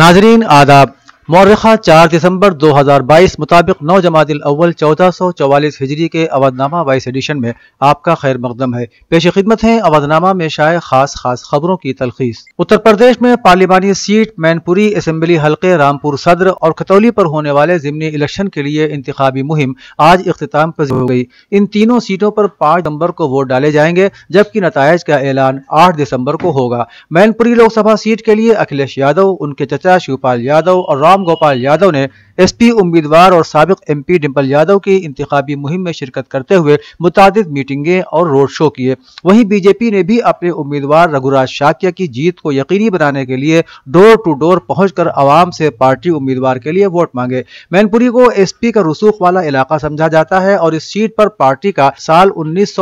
नाजरीन आदाब मौरखा चार दिसंबर 2022 मुताबिक नौ जमातिल अव्वल चौदह सौ चौवालीस हिजरी के अवधनामा वाइस एडिशन में आपका खैर मकदम है पेश खिदमत है अवधनामा में शाये खास खास खबरों की तलखीस उत्तर प्रदेश में पार्लिमानी सीट मैनपुरी असम्बली हल्के रामपुर सदर और खतौली पर होने वाले जिमनी इलेक्शन के लिए इंतबी मुहिम आज अख्ताम पर हो गई इन तीनों सीटों पर पाँच नवंबर को वोट डाले जाएंगे जबकि नतज का ऐलान आठ दिसंबर को होगा मैनपुरी लोकसभा सीट के लिए अखिलेश यादव उनके चचा शिवपाल यादव और राम रामगोपाल गोपाल यादव ने एसपी उम्मीदवार और सबक एमपी डिम्पल यादव की इंतबी मुहिम में शिरकत करते हुए मुतद मीटिंगें और रोड शो किए वहीं बीजेपी ने भी अपने उम्मीदवार रघुराज शाक्य की जीत को यकीनी बनाने के लिए डोर टू डोर पहुंचकर आवाम से पार्टी उम्मीदवार के लिए वोट मांगे मैनपुरी को एसपी का रसूख वाला इलाका समझा जाता है और इस सीट पर पार्टी का साल उन्नीस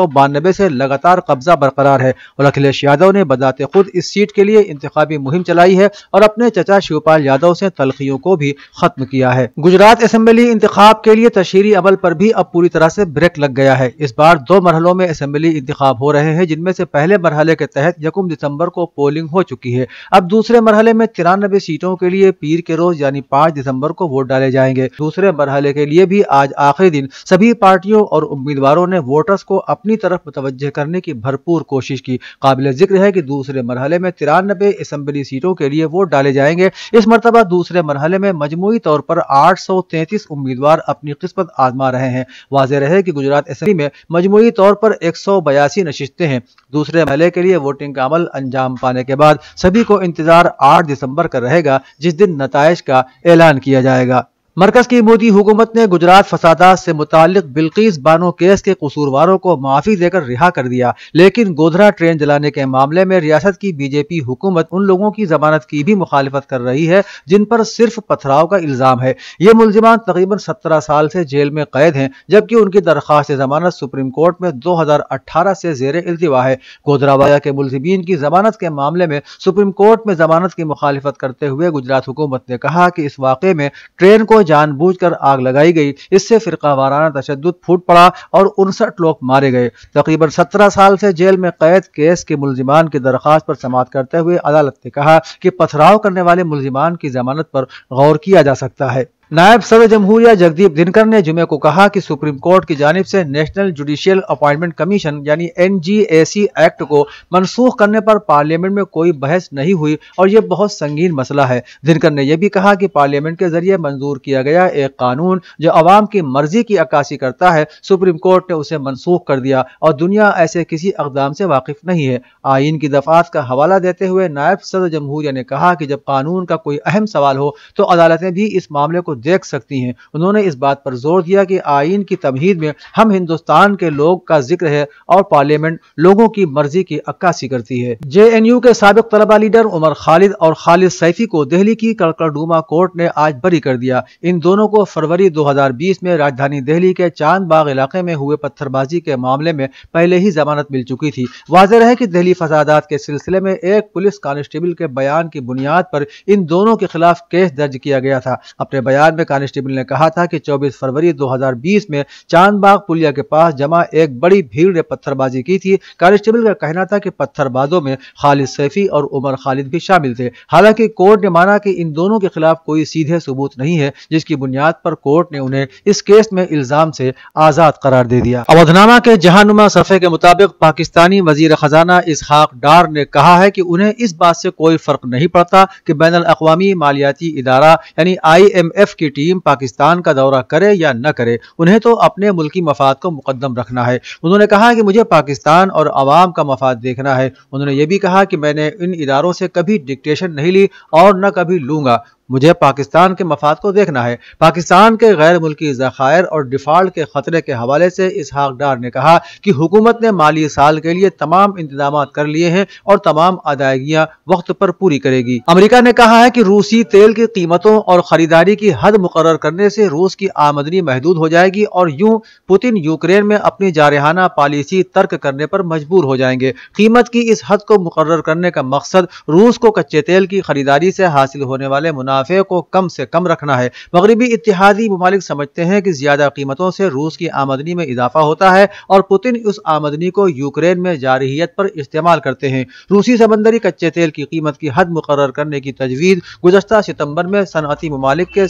से लगातार कब्जा बरकरार है और अखिलेश यादव ने बदाते खुद इस सीट के लिए इंतबी मुहिम चलाई है और अपने चचा शिवपाल यादव से तलखियों को भी खत्म किया है गुजरात असम्बली इंतखाब के लिए तशहरी अमल पर भी अब पूरी तरह से ब्रेक लग गया है इस बार दो मरहलों में असम्बली इंतखाब हो रहे हैं जिनमें से पहले मरहले के तहत यकुम दिसंबर को पोलिंग हो चुकी है अब दूसरे मरहले में तिरानबे सीटों के लिए पीर के रोज यानी पाँच दिसंबर को वोट डाले जाएंगे दूसरे मरहले के लिए भी आज आखिरी दिन सभी पार्टियों और उम्मीदवारों ने वोटर्स को अपनी तरफ मुतवजह करने की भरपूर कोशिश की काबिल जिक्र है की दूसरे मरहले में तिरानबे असम्बली सीटों के लिए वोट डाले जाएंगे इस मरतबा दूसरे मरहले में मजमू तौर पर 833 उम्मीदवार अपनी किस्मत आजमा रहे हैं वाज रहे कि गुजरात असम्बली में मजमूरी तौर पर एक नशिस्तें हैं दूसरे महले के लिए वोटिंग का अमल अंजाम पाने के बाद सभी को इंतजार आठ दिसंबर का रहेगा जिस दिन नतज का ऐलान किया जाएगा मरकज की मोदी हुकूमत ने गुजरात फसादात से मुतल बिल्किस बानो केस के कसूरवारों को माफी देकर रिहा कर दिया लेकिन गोधरा ट्रेन जलाने के मामले में रियासत की बीजेपी हुकूमत उन लोगों की जमानत की भी मुखालफत कर रही है जिन पर सिर्फ पथराव का इल्ज़ाम है ये मुलजमान तकरीबन सत्रह साल से जेल में कैद हैं जबकि उनकी दरख्वास्त जमानत सुप्रीम कोर्ट में दो हजार अठारह से जेर अल्तवा है गोधरा वाया के मुलजमीन की जमानत के मामले में सुप्रीम कोर्ट में जमानत की मुखालफत करते हुए गुजरात हुकूमत ने कहा कि इस वाक़े में ट्रेन को जानबूझकर आग लगाई गई इससे फिरका वाराना तशद फूट पड़ा और उनसठ लोग मारे गए तकरीबन सत्रह साल से जेल में कैद केस के मुलजिमान की दरख्वास्त पर समाप्त करते हुए अदालत ने कहा कि पथराव करने वाले मुलजिमान की जमानत पर गौर किया जा सकता है नायब सदर जमहूरिया जगदीप दिनकर ने जुमे को कहा कि सुप्रीम कोर्ट की जानब से नेशनल जुडिशियल अपॉइंटमेंट कमीशन यानी एन एक्ट को मनसूख करने पर पार्लियामेंट में कोई बहस नहीं हुई और ये बहुत संगीन मसला है दिनकर ने यह भी कहा कि पार्लियामेंट के जरिए मंजूर किया गया एक कानून जो अवाम की मर्जी की अक्सी करता है सुप्रीम कोर्ट ने उसे मनसूख कर दिया और दुनिया ऐसे किसी अकदाम से वाकिफ नहीं है आइन की दफात का हवाला देते हुए नायब सदर जमहूरिया ने कहा कि जब कानून का कोई अहम सवाल हो तो अदालतें भी इस मामले को देख सकती हैं उन्होंने इस बात पर जोर दिया कि आइन की तमहीद में हम हिंदुस्तान के लोग का जिक्र है और पार्लियामेंट लोगों की मर्जी की अक्कासी करती है जे एन यू के सबक तलबा लीडर उमर खालिद और खालिद सैफी को दिल्ली की कड़कड़डूमा कोर्ट ने आज बरी कर दिया इन दोनों को फरवरी दो हजार बीस में राजधानी दिल्ली के चांद बाग इलाके में हुए पत्थरबाजी के मामले में पहले ही जमानत मिल चुकी थी वाजह है की दिल्ली फसादात के सिलसिले में एक पुलिस कांस्टेबल के बयान की बुनियाद पर इन दोनों के खिलाफ केस दर्ज किया गया था अपने बयान बयान में कांस्टेबल ने कहा था कि 24 फरवरी 2020 में चांदबाग पुलिया के पास जमा एक बड़ी भीड़ ने पत्थरबाजी की थी कांस्टेबल का कहना था कि पत्थरबाजों में खालिद सैफी और उमर खालिद भी शामिल थे हालांकि कोर्ट ने माना कि इन दोनों के खिलाफ कोई सीधे सबूत नहीं है जिसकी बुनियाद पर कोर्ट ने उन्हें इस केस में इल्जाम से आजाद करार दे दिया अवधनामा के जहानुमा सफे के मुताबिक पाकिस्तानी वजीर खजाना इसहाक डार ने कहा है कि उन्हें इस बात से कोई फर्क नहीं पड़ता कि बैन अवी मालियाती इदारा यानी आई एम एफ की टीम पाकिस्तान का दौरा करे या न करे उन्हें तो अपने मुल्की मफाद को मुकदम रखना है उन्होंने कहा कि मुझे पाकिस्तान और आवाम का मफाद देखना है उन्होंने ये भी कहा कि मैंने इन इदारों से कभी डिक्टेशन नहीं ली और न कभी लूंगा मुझे पाकिस्तान के मफाद को देखना है पाकिस्तान के गैर मुल्की जखायर और डिफॉल्ट के खतरे के हवाले से इस हाकडार ने कहा कि हुकूमत ने माली साल के लिए तमाम इंतजाम कर लिए हैं और तमाम अदायगियाँ वक्त पर पूरी करेगी अमरीका ने कहा है कि रूसी तेल की कीमतों और खरीदारी की हद मुकर करने से रूस की आमदनी महदूद हो जाएगी और यूं पुतिन यूक्रेन में अपनी जारहाना पॉलिसी तर्क करने पर मजबूर हो जाएंगे कीमत की इस हद को मुकर करने का मकसद रूस को कच्चे तेल की खरीदारी से हासिल होने वाले मुनाफा मुनाफे को कम से कम रखना है मगरबी इतिहादी ममालिक समझते हैं कि ज्यादा कीमतों से रूस की आमदनी में इजाफा होता है और पुतिन उस आमदनी को यूक्रेन में जारहीत पर इस्तेमाल करते हैं रूसी समंदरी कच्चे तेल की कीमत की हद मुकर करने की तजवीज़ गुजशत सितम्बर में सनती ममालिक के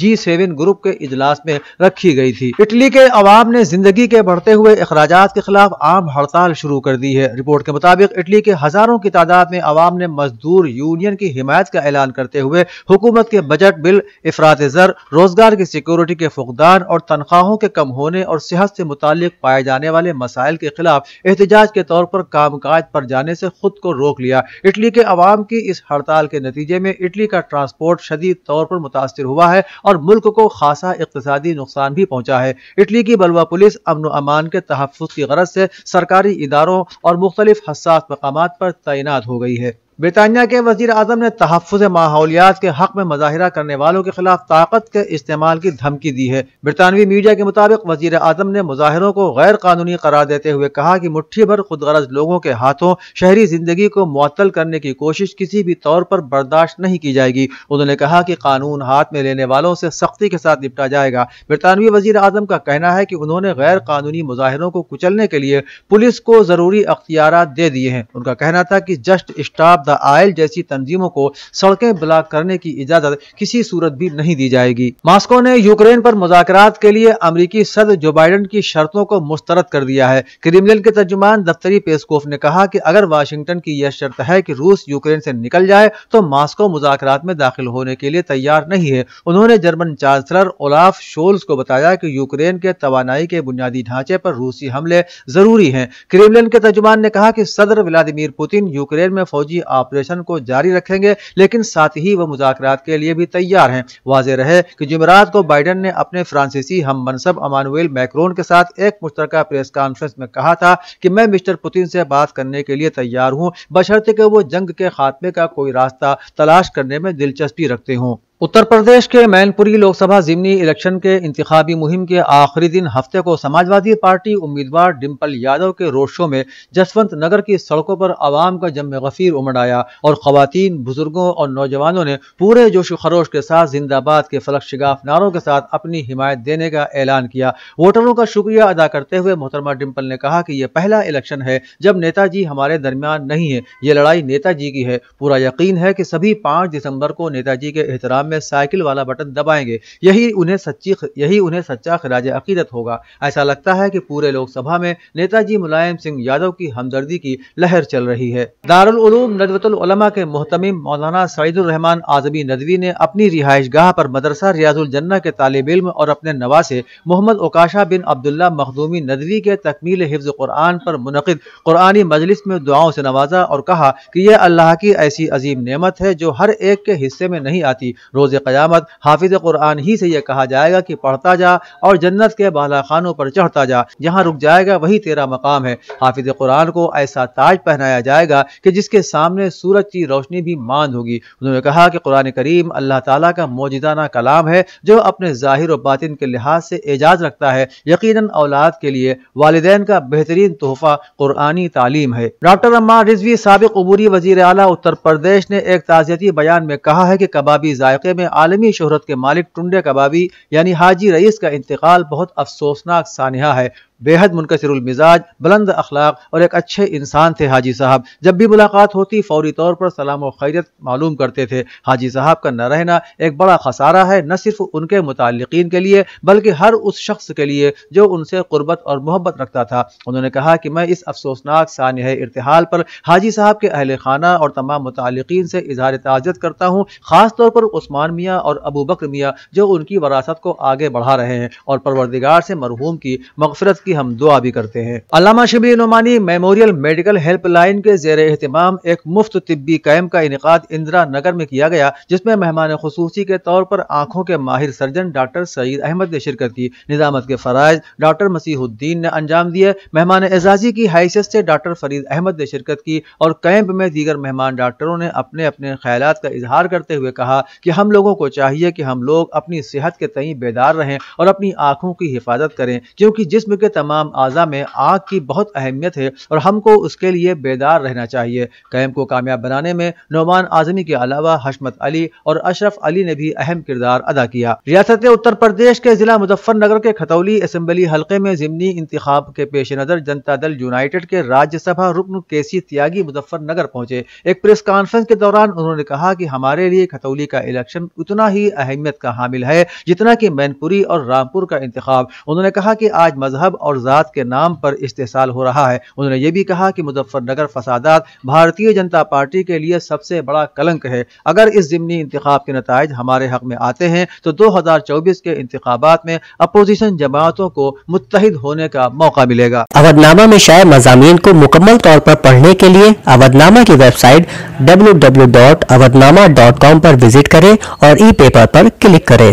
जी सेवन ग्रुप के इजलास में रखी गई थी इटली के अवाम ने जिंदगी के बढ़ते हुए अखराज के खिलाफ आम हड़ताल शुरू कर दी है रिपोर्ट के मुताबिक इटली के हजारों की तादाद में अवाम ने मजदूर यूनियन की हिमायत का ऐलान करते हुए हुकूमत के बजट बिल अफरात जर रोजगार की सिक्योरिटी के फुकदान और तनख्वाहों के कम होने और सेहत से मुतल पाए जाने वाले मसाइल के खिलाफ एहतजाज के तौर पर काम काज पर जाने से खुद को रोक लिया इटली के अवाम की इस हड़ताल के नतीजे में इटली का ट्रांसपोर्ट शदीद तौर पर मुतासर हुआ है और मुल्क को खासा इकतदी नुकसान भी पहुँचा है इटली की बलवा पुलिस अमन अमान के तहफ़ की गरज से सरकारी इदारों और मुख्तलिफ हसास मकाम पर तैनात हो गई है ब्रितानिया के वजीर अजम ने तहफ़ माहौलियात के हक में मुजाहरा करने वालों के खिलाफ ताकत के इस्तेमाल की धमकी दी है बरतानवी मीडिया के मुताबिक वजीर अजम ने मुजाहरों को गैर कानूनी करार देते हुए कहा कि मुठ्ठी भर खुद गरज लोगों के हाथों शहरी जिंदगी को मुअतल करने की कोशिश किसी भी तौर पर बर्दाश्त नहीं की जाएगी उन्होंने कहा कि कानून हाथ में लेने वालों से सख्ती के साथ निपटा जाएगा बरतानवी वजीर अजम का कहना है कि उन्होंने गैर कानूनी मुजाहरों को कुचलने के लिए पुलिस को जरूरी अख्तियार दे दिए हैं उनका कहना था कि जस्ट स्टाफ द आयल जैसी तंजीमों को सड़कें ब्लॉक करने की इजाजत किसी सूरत भी नहीं दी जाएगी मास्को ने यूक्रेन पर मुजात के लिए अमरीकी सदर जो बाइडन की शर्तों को मुस्तरद कर दिया है क्रिमलिन के तर्जुमान दफ्तरी पेस्कोफ ने कहा की अगर वाशिंगटन की यह शर्त है की रूस यूक्रेन ऐसी निकल जाए तो मास्को मुजाकर में दाखिल होने के लिए तैयार नहीं है उन्होंने जर्मन चांसलर ओलाफ शोल्स को बताया की यूक्रेन के तोानाई के बुनियादी ढांचे आरोप रूसी हमले जरूरी है क्रिमलिन के तर्जुमान ने कहा की सदर व्लादिमिर पुतिन यूक्रेन में फौजी ऑपरेशन को जारी रखेंगे लेकिन साथ ही वह मुजाकर के लिए भी तैयार हैं वाज रहे कि जुमेरात को बाइडन ने अपने फ्रांसीसी हम मनसब अमानुएल मैक्रोन के साथ एक मुश्तर प्रेस कॉन्फ्रेंस में कहा था कि मैं मिस्टर पुतिन से बात करने के लिए तैयार हूँ बशर्ते वो जंग के खात्मे का कोई रास्ता तलाश करने में दिलचस्पी रखते हूँ उत्तर प्रदेश के मैनपुरी लोकसभा जिमनी इलेक्शन के इंतबी मुहिम के आखिरी दिन हफ्ते को समाजवादी पार्टी उम्मीदवार डिम्पल यादव के रोड शो में जसवंत नगर की सड़कों पर आवाम का जम गफीर उमड़ आया और खवतान बुजुर्गों और नौजवानों ने पूरे जोश खरोश के साथ जिंदाबाद के फलक शिगाफ नारों के साथ अपनी हिमायत देने का ऐलान किया वोटरों का शुक्रिया अदा करते हुए मोहतरमा डिम्पल ने कहा कि यह पहला इलेक्शन है जब नेताजी हमारे दरमियान नहीं है ये लड़ाई नेताजी की है पूरा यकीन है कि सभी पाँच दिसंबर को नेताजी के एहतराम में साइकिल वाला बटन दबाएंगे यही उन्हें सच्ची यही उन्हें सच्चा खराज अकीदत होगा ऐसा लगता है कि पूरे लोकसभा में नेताजी मुलायम सिंह यादव की हमदर्दी की लहर चल रही है दारूम नदवतुलमा के मोहतमिम मौलाना रहमान आजमी नदवी ने अपनी रिहाइश गाह पर मदरसा रियाजुल जन्ना के तालब इल्म और अपने नवासे मोहम्मद ओकाशा बिन अब्दुल्ला मखदूमी नदवी के तकमील हिफ्ज कुरान पर मुनद कुरानी मजलिस में दुआओं से नवाजा और कहा कि यह अल्लाह की ऐसी अजीम नियमत है जो हर एक के हिस्से में नहीं आती रोज रोज़ क़यामत हाफिज़ कुरान ही से यह कहा जाएगा कि पढ़ता जा और जन्नत के बाला खानों पर चढ़ता जा जहाँ रुक जाएगा वही तेरा मकाम है हाफिज़ कुरान को ऐसा ताज पहनाया जाएगा कि जिसके सामने सूरज की रोशनी भी मांद होगी उन्होंने कहा कि कुरान करीम अल्लाह ताला का मौजदाना कलाम है जो अपने ज़ाहिर और बातिन के लिहाज से एजाज रखता है यकीन औलाद के लिए वालदे का बेहतरीन तोहफा कुरानी तालीम है डॉक्टर अम्मा रिजवी सबक उबूरी वजीर अला उत्तर प्रदेश ने एक ताज़ियती बयान में कहा है कि कबाबी जायक इलाके में आलमी शहरत के मालिक टुंडे कबाबी यानी हाजी रईस का इंतकाल बहुत अफसोसनाक सानहा है बेहद मुनकसर मिजाज बुलंद अखलाक और एक अच्छे इंसान थे हाजी साहब जब भी मुलाकात होती फौरी तौर पर सलाम व खैरत मालूम करते थे हाजी साहब का न रहना एक बड़ा खसारा है न सिर्फ उनके मुतिन के लिए बल्कि हर उस शख्स के लिए जो उनसे गुर्बत और मोहब्बत रखता था उन्होंने कहा कि मैं इस अफसोसनाक सानह इरतहाल पर हाजी साहब के अहल खाना और तमाम मुतालिकीन से इजहार ताजत करता हूँ ख़ासतौर पर उस्मान मियाँ और अबू बकर मियाँ जो उनकी वरासत को आगे बढ़ा रहे हैं और परवरदिगार से मरहूम की मगफरत की हम दुआ भी करते हैं अलामा Shibli Nomani memorial medical helpline के जेर अहतमाम एक मुफ्त तिब्बी कैम्प का इनका इंदिरा नगर में किया गया जिसमें मेहमान खसूसी के तौर पर आंखों के माहिर सर्जन डॉक्टर सईद अहमद ने शिरकत की निजामत के फराज डॉक्टर मसीहुद्दीन ने अंजाम दिए मेहमान एजाजी की हैसियत से डॉक्टर फरीद अहमद ने शिरकत की और कैंप में दीगर मेहमान डॉक्टरों ने अपने अपने ख्याल का इजहार करते हुए कहा कि हम लोगों को चाहिए कि हम लोग अपनी सेहत के तई बेदार रहें और अपनी आंखों की हिफाजत करें क्योंकि जिसम के तमाम आजा में आग की बहुत अहमियत है और हमको उसके लिए बेदार रहना चाहिए कैम को कामयाब बनाने में नोमान आजमी के अलावा हशमत अली और अशरफ अली ने भी अहम किरदार अदा किया रियासत उत्तर प्रदेश के जिला मुजफ्फरनगर के खतौली असम्बली हल्के में जिमनी इंतखब के पेश नज़र जनता दल यूनाइटेड के राज्यसभा रुकन केसी त्यागी मुजफ्फरनगर पहुंचे एक प्रेस कॉन्फ्रेंस के दौरान उन्होंने कहा कि हमारे लिए खतौली का इलेक्शन उतना ही अहमियत का हामिल है जितना कि मैनपुरी और रामपुर का इंतखब उन्होंने कहा कि आज मजहब और ज़ात के नाम पर इस्तेसाल हो रहा है उन्होंने ये भी कहा कि मुजफ्फरनगर फसादात भारतीय जनता पार्टी के लिए सबसे बड़ा कलंक है अगर इस ज़मनी इंतखब के नतज हमारे हक में आते हैं तो दो हज़ार चौबीस के इंतबात में अपोजिशन जमातों को मुतहद होने का मौका मिलेगा अवधनामा में शायद मजामी को मुकम्मल तौर पर पढ़ने के लिए अवधनामा की website W W dot Awadhnama dot com पर विजिट करें और ई पेपर पर क्लिक करें